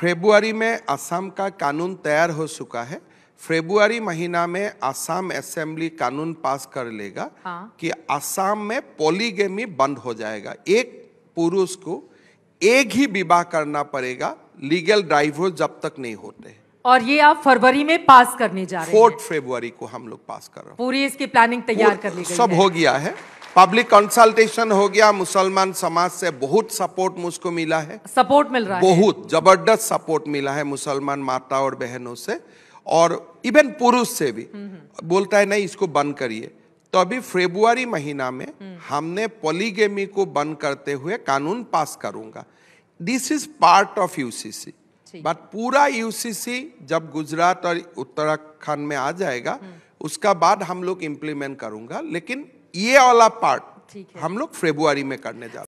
February में असम का कानून तैयार हो चुका है फेब्रुआरी महीना में असम असेंबली कानून पास कर लेगा हाँ। कि असम में पोलीगेमी बंद हो जाएगा एक पुरुष को एक ही विवाह करना पड़ेगा लीगल ड्राइवर जब तक नहीं होते और ये आप फरवरी में पास करने जा रहे हैं फोर्थ फेब्रुआरी को हम लोग पास कर रहे हैं पूरी इसकी प्लानिंग तैयार कर ली गई सब हो गया है पब्लिक कंसल्टेशन हो गया मुसलमान समाज से बहुत सपोर्ट मुझको मिला है सपोर्ट मिल रहा बहुत है बहुत जबरदस्त सपोर्ट मिला है मुसलमान माता और बहनों से और इवन पुरुष से भी हम्म, हम्म। बोलता है नहीं इसको बंद करिए तो अभी फेब्रुआरी महीना में हम्म। हमने पॉलीगेमी को बंद करते हुए कानून पास करूंगा this is part of UCC but पूरा यूसीसी जब गुजरात और उत्तराखंड में आ जाएगा उसका बाद हम लोग इम्प्लीमेंट करूंगा लेकिन ये वाला पार्ट हम लोग फेब्रुआरी में करने जा